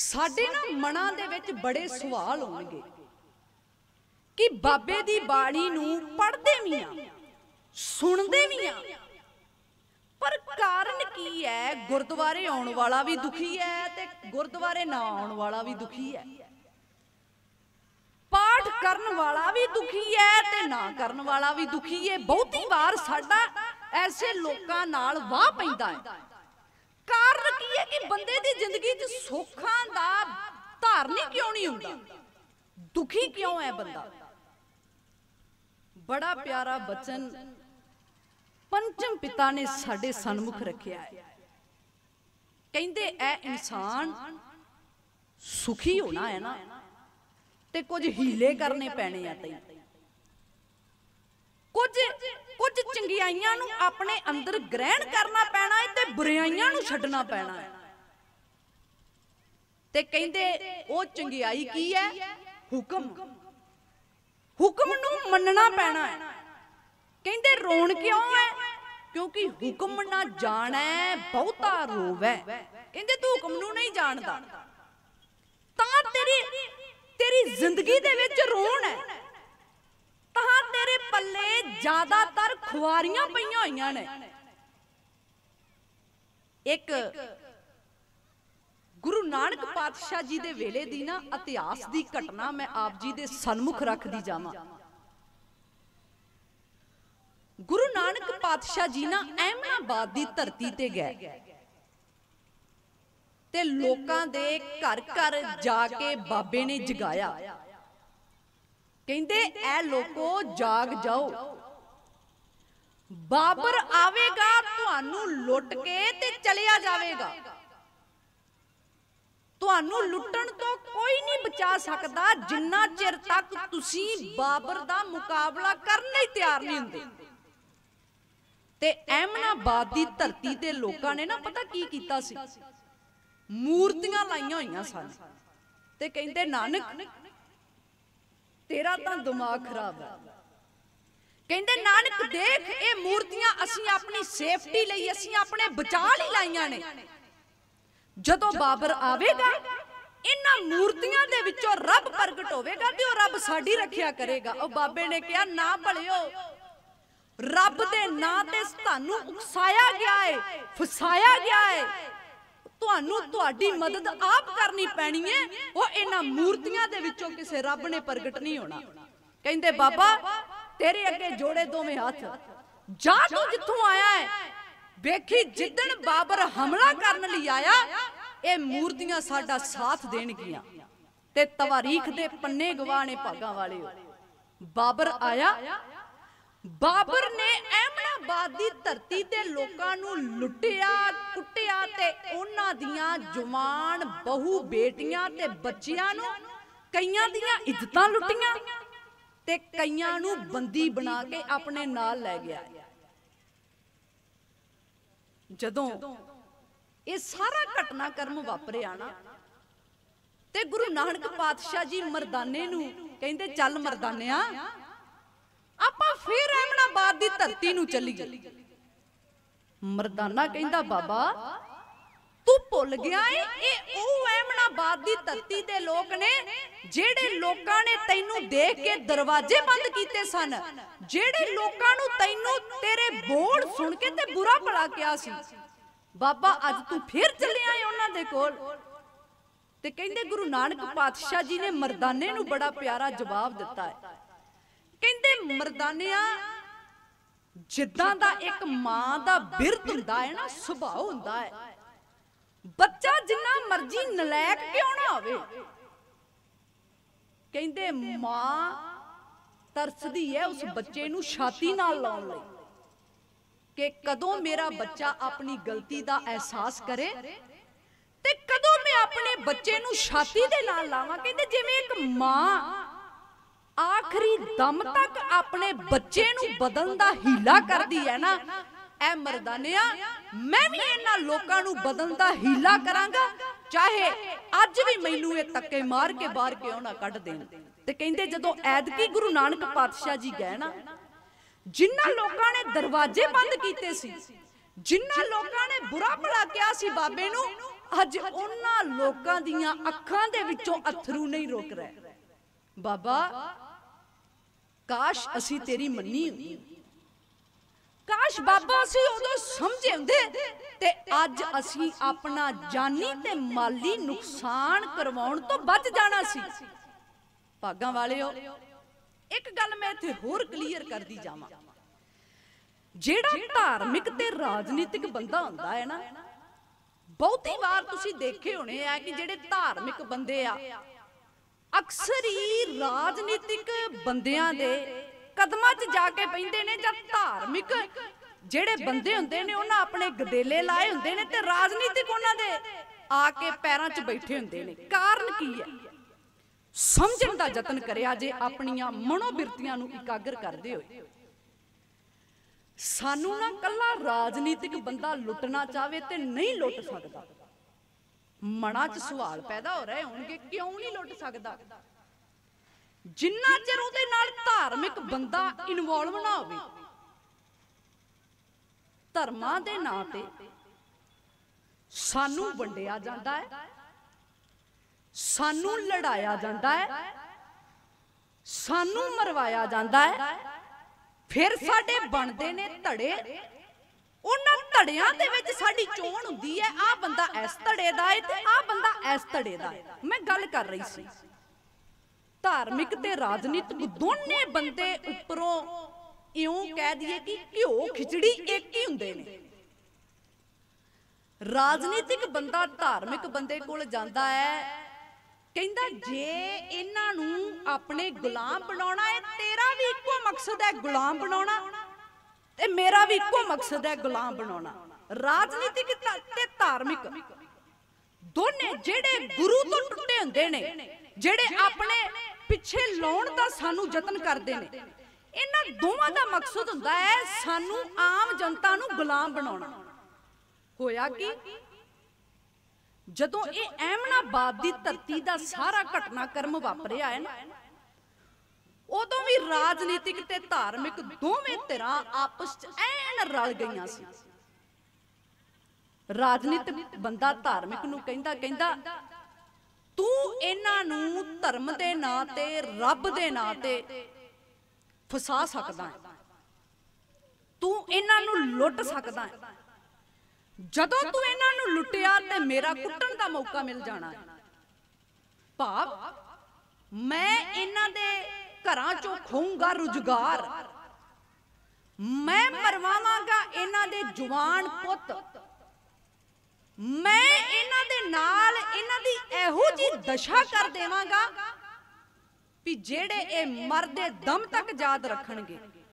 ਸਾਡੇ ਨਾ ਮਨਾਂ ਦੇ ਵਿੱਚ ਬੜੇ ਸਵਾਲ ਹੋਣਗੇ ਕਿ ਬਾਬੇ ਦੀ ਬਾਣੀ ਨੂੰ ਪੜ੍ਹਦੇ ਵੀ ਆ ਸੁਣਦੇ ਵੀ ਆ ਪਰ ਕਾਰਨ ਕੀ ਹੈ ਗੁਰਦੁਆਰੇ ਆਉਣ ਵਾਲਾ ਵੀ ਦੁਖੀ ਹੈ ਤੇ ਗੁਰਦੁਆਰੇ ਨਾ ਆਉਣ ਵਾਲਾ ਵੀ ਦੁਖੀ ਹੈ ਪਾਠ ਕਰਨ ਵਾਲਾ ਵੀ ਦੁਖੀ ਹੈ ਤੇ ਨਾ ਕਰਨ ਵਾਲਾ ਵੀ ਦੁਖੀ ਹੈ ਬਹੁਤੀ ਵਾਰ ਸਾਡਾ ਐਸੇ ਲੋਕਾਂ ਨਾਲ ਵਾਹ ਪੈਂਦਾ ਹੈ ਹੈ ਕਿ ਬੰਦੇ ਦੀ ਜ਼ਿੰਦਗੀ 'ਚ ਸੁੱਖਾਂ ਦਾ ਧਾਰਨੀ ਕਿਉਂ ਨਹੀਂ ਹੁੰਦਾ ਦੁਖੀ ਕਿਉਂ ਹੈ ਬੰਦਾ ਬੜਾ ਪਿਆਰਾ ਬਚਨ ਪੰਚਮ ਪਿਤਾ ਨੇ ਸਾਡੇ ਸਨਮੁਖ ਰੱਖਿਆ ਹੈ ਕਹਿੰਦੇ ਐ ਇਨਸਾਨ ਸੁਖੀ ਹੋਣਾ ਹੈ ਨਾ ਤੇ ਕੁਝ ਹੀਲੇ ਕਰਨੇ ਪੈਣੇ ਆ ਤੈਨੂੰ ਕੁਝ ਕੁਝ ਚੰਗਿਆਈਆਂ ਨੂੰ ਆਪਣੇ ਅੰਦਰ ਗ੍ਰਹਿਣ ਕਰਨਾ ਪੈਣਾ ਹੈ ਤੇ ਬੁਰਾਈਆਂ ਨੂੰ ਛੱਡਣਾ ਪੈਣਾ ਹੈ ਤੇ ਕਹਿੰਦੇ ਉਹ ਚੰਗਿਆਈ ਕੀ ਹੈ ਹੁਕਮ ਹੁਕਮ ਨੂੰ ਮੰਨਣਾ ਪੈਣਾ ਹੈ ਕਹਿੰਦੇ ਰੋਣ ਕਿਉਂ ਹੈ ਕਿਉਂਕਿ ਹੁਕਮ ਨਾ ਜਾਣੈ ਬਹੁਤਾ ਰੋਵੈ ਕਹਿੰਦੇ ਤੂੰ ਹੁਕਮ ਨੂੰ ਨਹੀਂ ਜਾਣਦਾ ਤਾਂ ਤੇਰੀ ਤੇਰੀ ਜ਼ਿੰਦਗੀ ਦੇ ਵਿੱਚ ਰੋਣ ਹੈ ਤਾਂ ਤੇਰੇ ਪੱਲੇ ਜ਼ਿਆਦਾਤਰ ਖੁਆਰੀਆਂ ਪਈਆਂ ਹੋਈਆਂ ਨੇ ਇੱਕ ਗੁਰੂ ਨਾਨਕ ਪਾਤਸ਼ਾਹ ਜੀ ਦੇ ਵੇਲੇ ਦੀ ਨਾ ਇਤਿਹਾਸ ਦੀ ਘਟਨਾ ਮੈਂ ਆਪ ਜੀ ਦੇ ਸਨਮੁਖ ਰੱਖਦੀ ਜਾਵਾਂ ਗੁਰੂ ਨਾਨਕ ਪਾਤਸ਼ਾਹ ਜੀ ਨਾ ਅਹਿਮਦਾਬਾਦ ਦੀ ਧਰਤੀ ਤੇ ਗਏ ਤੇ ਲੋਕਾਂ ਦੇ ਘਰ ਘਰ ਜਾ ਕੇ ਬਾਬੇ ਨੇ ਜਗਾਇਆ ਕਹਿੰਦੇ ਐ ਲੋਕੋ ਜਾਗ ਜਾਓ ਬਾਬਰ ਆਵੇਗਾ ਤੁਹਾਨੂੰ ਲੁੱਟ ਕੇ ਤੇ ਚਲਿਆ ਜਾਵੇਗਾ ਤੁਹਾਨੂੰ ਲੁੱਟਣ ਤੋਂ ਕੋਈ ਨਹੀਂ ਬਚਾ ਸਕਦਾ ਜਿੰਨਾ ਚਿਰ ਤੱਕ ਤੁਸੀਂ ਬਾਬਰ ਦਾ ਮੁਕਾਬਲਾ ਕਰਨ ਲਈ ਤਿਆਰ ਨਹੀਂ ਹੁੰਦੇ ਤੇ ਐਮਨਾਬਾਦ ਦੀ ਧਰਤੀ ਤੇ ਲੋਕਾਂ ਨੇ ਨਾ ਪਤਾ ਕੀ ਕੀਤਾ ਸੀ ਮੂਰਤੀਆਂ ਲਾਈਆਂ ਹੋਈਆਂ ਸਨ ਤੇ ਕਹਿੰਦੇ ਨਾਨਕ ਤੇਰਾ ਤਾਂ ਦਿਮਾਗ ਖਰਾਬ ਹੈ ਕਹਿੰਦੇ ਨਾਨਕ ਦੇਖ ਇਹ ਮੂਰਤੀਆਂ ਅਸੀਂ ਆਪਣੀ ਸੇਫਟੀ ਲਈ ਅਸੀਂ ਆਪਣੇ ਬਚਾਅ ਲਈ ਲਾਈਆਂ ਨੇ ਜਦੋਂ ਬਾਬਰ ਆਵੇਗਾ ਇਹਨਾਂ ਮੂਰਤੀਆਂ ਦੇ ਵਿੱਚੋਂ ਰੱਬ ਪ੍ਰਗਟ ਹੋਵੇਗਾ ਤੇ ਉਹ ਰੱਬ ਸਾਡੀ ਰੱਖਿਆ ਕਰੇਗਾ ਉਹ ਬਾਬੇ ਨੇ ਕਿਹਾ ਨਾ ਭਲਿਓ ਰੱਬ ਦੇ ਨਾਂ ਤੇ ਤੁਹਾਨੂੰ ਉਕਸਾਇਆ ਗਿਆ ਏ ਫਸਾਇਆ ਗਿਆ ਏ ਤੁਹਾਨੂੰ ਤੁਹਾਡੀ ਮਦਦ ਆਪ ਕਰਨੀ ਪੈਣੀ ਏ ਉਹ ਇਹਨਾਂ ਮੂਰਤੀਆਂ ਦੇ ਵਿੱਚੋਂ ਕਿਸੇ ਰੱਬ ਨੇ ਪ੍ਰਗਟ ਨਹੀਂ ਹੋਣਾ ਕਹਿੰਦੇ ਬਾਬਾ ਤੇਰੇ ਅੱਗੇ ਜੋੜੇ ਦੋਵੇਂ ਹੱਥ ਜਾ ਤੂੰ ਜਿੱਥੋਂ ਆਇਆ ਹੈ ਵੇਖੀ ਜਿੱਦਣ ਬਾਬਰ ਹਮਲਾ ਕਰਨ ਲਈ ਆਇਆ ਇਹ ਮੂਰਤੀਆਂ ਸਾਡਾ ਸਾਥ ਦੇਣਗੀਆਂ ਤੇ ਤਵਾਰੀਖ ਦੇ ਪੰਨੇ ਗਵਾਣੇ ਭਾਗਾ ਵਾਲਿਓ ਬਾਬਰ ਆਇਆ ਬਾਬਰ ਨੇ ਅਹਿਮਦਾਬਾਦ ਦੀ ਧਰਤੀ ਤੇ ਲੋਕਾਂ ਨੂੰ ਲੁੱਟਿਆ ਕੁੱਟਿਆ ਤੇ ਉਹਨਾਂ ਦੀਆਂ ਜਵਾਨ ਬਹੂ ਬੇਟੀਆਂ ਤੇ ਬੱਚਿਆਂ ਨੂੰ ਕਈਆਂ ਦੀਆਂ ਇੱਜ਼ਤਾਂ ਲੁੱਟੀਆਂ ਤੇ ਕਈਆਂ ਨੂੰ ਬੰਦੀ ਬਣਾ ਕੇ ਆਪਣੇ ਨਾਲ ਲੈ ਗਿਆ ਜਦੋਂ ਇਹ ਸਾਰਾ ਕਰਮ ਵਾਪਰਿਆ ਨਾ ਤੇ ਗੁਰੂ ਨਾਨਕ ਪਾਤਸ਼ਾਹ ਜੀ ਮਰਦਾਨੇ ਨੂੰ ਕਹਿੰਦੇ ਚੱਲ ਮਰਦਾਨਿਆ ਆਪਾਂ ਫੇਰ ਐਮਨਾਬਾਦ ਦੀ ਧਰਤੀ ਨੂੰ ਚੱਲੀਏ ਮਰਦਾਨਾ ਕਹਿੰਦਾ ਬਾਬਾ ਤੂੰ ਭੁੱਲ ਗਿਆ ਏ ਇਹ ਉਹ ਐਮਨਾਬਾਦ ਦੀ ਧਰਤੀ ਦੇ ਲੋਕ ਨੇ ਜਿਹੜੇ ਲੋਕਾਂ ਨੇ ਤੈਨੂੰ ਦੇਖ ਕੇ ਦਰਵਾਜ਼ੇ ਬੰਦ ਕੀਤੇ ਸਨ ਜਿਹੜੇ ਲੋਕਾਂ ਨੂੰ ਤੈਨੂੰ ਤੇਰੇ ਬੋਲ ਸੁਣ ਕੇ ਤੇ ਬੁਰਾ ਭਲਾ ਕਿਹਾ ਸੀ ਬਾਬਾ ਅੱਜ ਤੂੰ ਫੇਰ ਚੱਲਿਆ ਏ ਉਹਨਾਂ ਦੇ ਕੋਲ ਤੇ ਕਹਿੰਦੇ ਗੁਰੂ ਨਾਨਕ ਪਾਤਸ਼ਾਹ ਜੀ ਨੇ ਮਰਦਾਨੇ ਨੂੰ ਬੜਾ ਪਿਆਰਾ ਜਵਾਬ ਦਿੱਤਾ ਹੈ ਕਹਿੰਦੇ ਮਰਦਾਨਿਆ ਜਿੱਦਾਂ ਦਾ ਇੱਕ ਮਾਂ ਦਾ ਬਿਰਤ ਹੁੰਦਾ ਹੈ ਨਾ ਸੁਭਾਅ ਹੁੰਦਾ ਹੈ ਬੱਚਾ ਜਿੰਨਾ ਮਰਜ਼ੀ ਨਲਾਇਕ ਕਿਉਂ ਨਾ ਹੋਵੇ ਕਹਿੰਦੇ ਮਾਂ ਤਰਸਦੀ ਹੈ ਉਸ ਬੱਚੇ ਨੂੰ ਛਾਤੀ ਨਾਲ ਲਾਉਣ ਲਈ ਕਿ ਕਦੋਂ ਮੇਰਾ ਬੱਚਾ ਆਪਣੀ ਗਲਤੀ ਦਾ ਅਹਿਸਾਸ ਕਰੇ ਤੇ ਕਦੋਂ ਮੈਂ ਆਪਣੇ ਬੱਚੇ ਨੂੰ ਛਾਤੀ ਦੇ ਨਾਲ ਲਾਵਾਂ ਕਹਿੰਦੇ ਜਿਵੇਂ ਇੱਕ ਮਾਂ ਆਖਰੀ ਦਮ ਤੱਕ ਆਪਣੇ ਬੱਚੇ ਨੂੰ ਬਦਲਣ ਦਾ ਹੀਲਾ ਕਰਦੀ ਹੈ ਨਾ ਐ ਮਰਦਾਨਿਆ ਮੈਂ ਵੀ ਇਹਨਾਂ ਲੋਕਾਂ ਨੂੰ ਬਦਲਣ ਦਾ ਹੀਲਾ ਕਰਾਂਗਾ ਚਾਹੇ ਅੱਜ ਵੀ ਮੈਨੂੰ ਇਹ ਤੱਕੇ ਮਾਰ ਕੇ ਬਾਹਰ ਕਿਉਂ ਨਾ ਕੱਢ ਦੇਣ ਤੇ ਕਹਿੰਦੇ ਜਦੋਂ ਐਦਕੀ ਗੁਰੂ ਨਾਨਕ ਪਾਤਸ਼ਾਹ ਜੀ ਗਏ ਨਾ ਜਿਨ੍ਹਾਂ ਲੋਕਾਂ ਨੇ ਦਰਵਾਜ਼ੇ ਬੰਦ ਕੀਤੇ ਸੀ ਜਿਨ੍ਹਾਂ ਲੋਕਾਂ ਨੇ ਬੁਰਾ ਭਲਾ ਕਿਹਾ ਸੀ ਬਾਬੇ ਨੂੰ ਅੱਜ ਉਹਨਾਂ ਲੋਕਾਂ ਦੀਆਂ ਅੱਖਾਂ ਦੇ ਵਿੱਚੋਂ ਅਥਰੂ ਨਹੀਂ ਰੁਕ ਰਹੇ ਬਾਬਾ ਕਾਸ਼ ਅਸੀਂ ਤੇਰੀ ਮੰਨੀ ਹੁੰਦੀ ਕਾਸ਼ ਬਾਬਾ ਸੀ ਉਦੋਂ ਸਮਝੇ ਹੁੰਦੇ ਤੇ ਅੱਜ ਅਸੀਂ ਆਪਣਾ ਜਾਨੀ ਤੇ ਮਾਲੀ ਨੁਕਸਾਨ ਕਰਵਾਉਣ ਤੋਂ ਬਚ ਜਾਣਾ ਸੀ ਭਾਗਾਂ ਵਾਲਿਓ ਇੱਕ ਗੱਲ ਮੈਂ ਇੱਥੇ ਹੋਰ ਕਲੀਅਰ ਕਰਦੀ ਜਾਵਾਂ ਜਿਹੜਾ ਧਾਰਮਿਕ ਤੇ ਰਾਜਨੀਤਿਕ ਬੰਦਾ ਹੁੰਦਾ ਹੈ ਨਾ ਬਹੁਤੀ ਵਾਰ ਤੁਸੀਂ ਦੇਖੇ ਹੋਣੇ ਆ ਕਿ ਜਿਹੜੇ ਧਾਰਮਿਕ ਬੰਦੇ ਆ ਅਕਸਰ ਹੀ ਰਾਜਨੀਤਿਕ ਬੰਦਿਆਂ ਦੇ ਕਦਮਾਂ 'ਚ ਜਾ ਕੇ ਪੈਂਦੇ ਨੇ ਜਾਂ ਧਾਰਮਿਕ ਜਿਹੜੇ ਬੰਦੇ ਹੁੰਦੇ ਨੇ ਉਹਨਾਂ ਆਪਣੇ ਗਦੇਲੇ ਲਾਏ ਹੁੰਦੇ ਨੇ ਤੇ ਰਾਜਨੀਤਿਕ ਉਹਨਾਂ ਦੇ ਆ ਕੇ ਪੈਰਾਂ 'ਚ ਬੈਠੇ ਹੁੰਦੇ ਨੇ ਕਾਰਨ ਕੀ ਹੈ ਸਮਝਣ ਦਾ ਯਤਨ ਕਰਿਆ ਜੇ ਆਪਣੀਆਂ ਮਨੋਬਿਰਤੀਆਂ ਨੂੰ ਇਕਾਗਰ ਕਰਦੇ ਹੋਏ ਸਾਨੂੰ ਨਾ ਕੱਲਾ ਰਾਜਨੀਤਿਕ ਬੰਦਾ ਲੁੱਟਣਾ ਚਾਵੇ ਤੇ ਨਹੀਂ ਲੁੱਟ ਸਕਦਾ ਮਨਾਂ 'ਚ ਸਵਾਲ ਪੈਦਾ ਹੋ ਰਹੇ ਹੋਣਗੇ ਕਿਉਂ ਨਹੀਂ ਲੁੱਟ ਸਕਦਾ ਜਿੰਨਾ ਚਿਰ ਉਹਦੇ ਨਾਲ ਧਾਰਮਿਕ ਬੰਦਾ ਇਨਵੋਲਵ ਨਾ ਹੋਵੇ ਧਰਮਾਂ ਦੇ ਨਾਂ ਤੇ ਸਾਨੂੰ ਵੰਡਿਆ ਜਾਂਦਾ ਹੈ ਸਾਨੂੰ ਲੜਾਇਆ ਜਾਂਦਾ ਹੈ ਸਾਨੂੰ ਮਰਵਾਇਆ ਜਾਂਦਾ ਹੈ ਫਿਰ ਸਾਡੇ ਬਣਦੇ ਨੇ ਧੜੇ ਉਹਨਾਂ ਧੜਿਆਂ ਦੇ ਵਿੱਚ ਸਾਡੀ ਚੋਣ ਹੁੰਦੀ ਹੈ ਆਹ ਬੰਦਾ ਇਸ ਧੜੇ ਦਾ ਹੈ ਤੇ ਆਹ ਬੰਦਾ ਇਸ ਧੜੇ ਦਾ ਮੈਂ ਗੱਲ ਕਰ ਰਹੀ ਸੀ ਧਾਰਮਿਕ ਤੇ ਰਾਜਨੀਤਿਕ ਦੋਨੇ ਬੰਦੇ ਉੱਪਰੋਂ ਇਉਂ ਕਹਿ ਦਈਏ ਕਿ ਘਿਓ ਖਿਚੜੀ ਇੱਕ ਹੀ ਹੁੰਦੇ ਨੇ ਰਾਜਨੀਤਿਕ ਬੰਦਾ ਧਾਰਮਿਕ ਬੰਦੇ ਕੋਲ ਜਾਂਦਾ ਹੈ ਕਹਿੰਦਾ ਜੇ ਇਹਨਾਂ ਨੂੰ ਆਪਣੇ ਗੁਲਾਮ ਬਣਾਉਣਾ ਹੈ ਤੇਰਾ ਵੀ ਇੱਕੋ ਮਕਸਦ ਹੈ ਗੁਲਾਮ ਬਣਾਉਣਾ ਤੇ ਮੇਰਾ ਵੀ ਇੱਕੋ ਮਕਸਦ ਹੈ ਗੁਲਾਮ ਬਣਾਉਣਾ ਰਾਜਨੀਤਿਕ ਤੇ ਧਾਰਮਿਕ ਦੋਨੇ ਜਿਹੜੇ ਗੁਰੂ ਤੋਂ ਟੁੱਟੇ ਹੁੰਦੇ ਨੇ ਜਿਹੜੇ ਆਪਣੇ ਪਿੱਛੇ ਲਾਉਣ ਦਾ ਸਾਨੂੰ ਯਤਨ ਕਰਦੇ ਨੇ ਇਹਨਾਂ ਦੋਵਾਂ ਦਾ ਮਕਸਦ ਹੁੰਦਾ ਹੈ ਸਾਨੂੰ ਆਮ ਜਨਤਾ ਨੂੰ ਗੁਲਾਮ ਬਣਾਉਣਾ ਹੋਇਆ ਕਿ ਜਦੋਂ ਇਹ ਐਮਨਾਬਾਦ ਦੀ ਧਰਤੀ ਦਾ ਸਾਰਾ ਘਟਨਾਕ੍ਰਮ ਵਾਪਰਿਆ ਹੈ ਨਾ ਉਦੋਂ ਵੀ ਰਾਜਨੀਤਿਕ ਤੇ ਧਾਰਮਿਕ ਦੋਵੇਂ ਧਿਰਾਂ ਆਪਸ 'ਚ ਐਨ ਰਲ ਗਈਆਂ ਸੀ ਰਾਜਨੀਤਿਕ ਬੰਦਾ ਧਾਰਮਿਕ ਨੂੰ ਕਹਿੰਦਾ ਕਹਿੰਦਾ ਤੂੰ ਇਹਨਾਂ ਨੂੰ ਧਰਮ ਦੇ ਨਾਂ ਤੇ ਰੱਬ ਦੇ ਨਾਂ ਤੇ ਫਸਾ ਸਕਦਾ ਹੈ ਤੂੰ ਇਹਨਾਂ ਨੂੰ ਲੁੱਟ ਸਕਦਾ ਹੈ ਜਦੋਂ ਤੂੰ ਇਹਨਾਂ ਨੂੰ ਲੁੱਟਿਆ ਤੇ ਮੇਰਾ ਕੁੱਟਣ ਦਾ ਮੌਕਾ ਮਿਲ ਜਾਣਾ ਹੈ ਭਾਵ ਮੈਂ ਇਹਨਾਂ ਦੇ ਘਰਾਂ ਚੋਂ ਖੋਊਂਗਾ ਰੁਜ਼ਗਾਰ ਮੈਂ ਮਰਵਾਵਾਂਗਾ ਇਹਨਾਂ ਦੇ ਜਵਾਨ ਪੁੱਤ ਮੈਂ ਇਹਨਾਂ ਦੇ ਨਾਲ ਇਹਨਾਂ ਦੀ ਇਹੋ ਜੀ ਦਸ਼ਾ ਕਰ ਦੇਵਾਂਗਾ ਵੀ ਜਿਹੜੇ ਇਹ ਮਰਦੇ ਦਮ ਤੱਕ ਯਾਦ ਰੱਖਣਗੇ